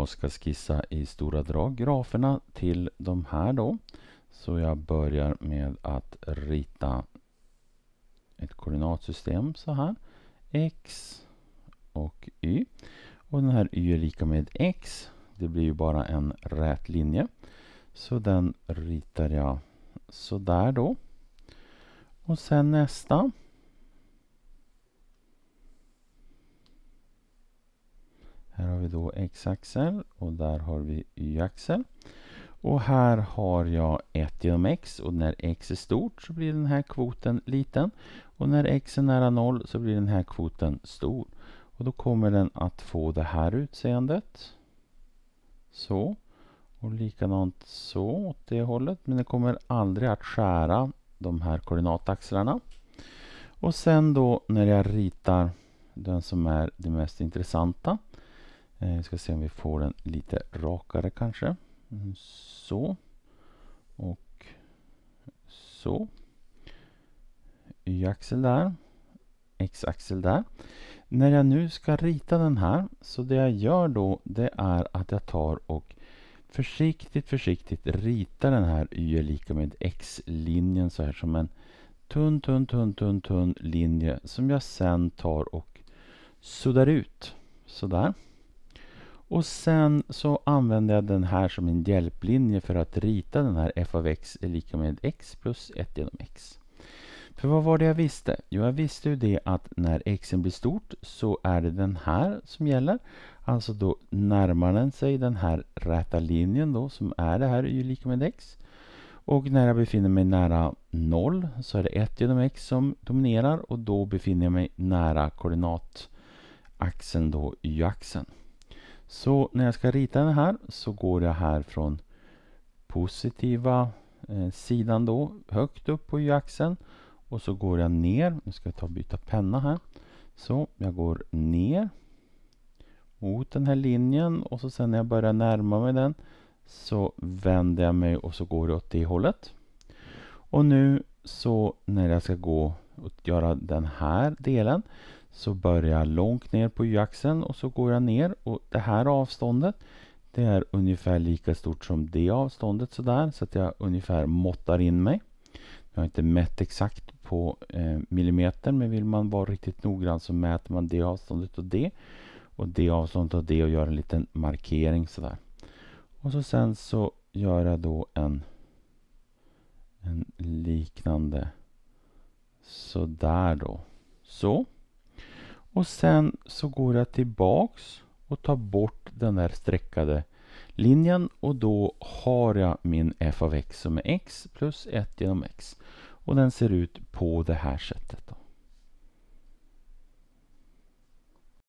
jag ska skissa i stora drag graferna till de här då. Så jag börjar med att rita ett koordinatsystem så här. X och Y. Och den här Y är lika med X. Det blir ju bara en rät linje. Så den ritar jag så där då. Och sen nästa. Här har vi då x-axel och där har vi y-axel. Och här har jag 1 genom x och när x är stort så blir den här kvoten liten. Och när x är nära 0 så blir den här kvoten stor. Och då kommer den att få det här utseendet. Så. Och likadant så åt det hållet. Men den kommer aldrig att skära de här koordinataxlarna. Och sen då när jag ritar den som är det mest intressanta vi eh, ska se om vi får den lite rakare kanske. Mm, så. Och så. Y-axel där. X-axel där. När jag nu ska rita den här så det jag gör då det är att jag tar och försiktigt försiktigt ritar den här Y är lika med X-linjen så här som en tunn tunn tunn tunn tunn linje som jag sen tar och suddar ut. Sådär. Och sen så använder jag den här som en hjälplinje för att rita den här f av x är lika med x plus 1 genom x. För vad var det jag visste? Jo, jag visste ju det att när x blir stort så är det den här som gäller. Alltså då närmar den sig den här räta linjen då som är det här y lika med x. Och när jag befinner mig nära 0 så är det 1 genom x som dominerar och då befinner jag mig nära koordinataxeln då y-axeln. Så när jag ska rita den här så går jag här från positiva eh, sidan då högt upp på y-axeln och så går jag ner. Nu ska jag ta och byta penna här. Så jag går ner mot den här linjen och så sen när jag börjar närma mig den så vänder jag mig och så går det åt det hållet. Och nu så när jag ska gå och göra den här delen så börjar jag långt ner på y-axeln och så går jag ner och det här avståndet det är ungefär lika stort som det avståndet sådär så att jag ungefär måttar in mig. Jag har inte mätt exakt på eh, millimeter men vill man vara riktigt noggrann så mäter man det avståndet och det och det avståndet och det och gör en liten markering sådär. Och så sen så gör jag då en, en liknande sådär då. Så. Och sen så går jag tillbaks och tar bort den där streckade linjen och då har jag min f av x som är x plus 1 genom x. Och den ser ut på det här sättet. Då.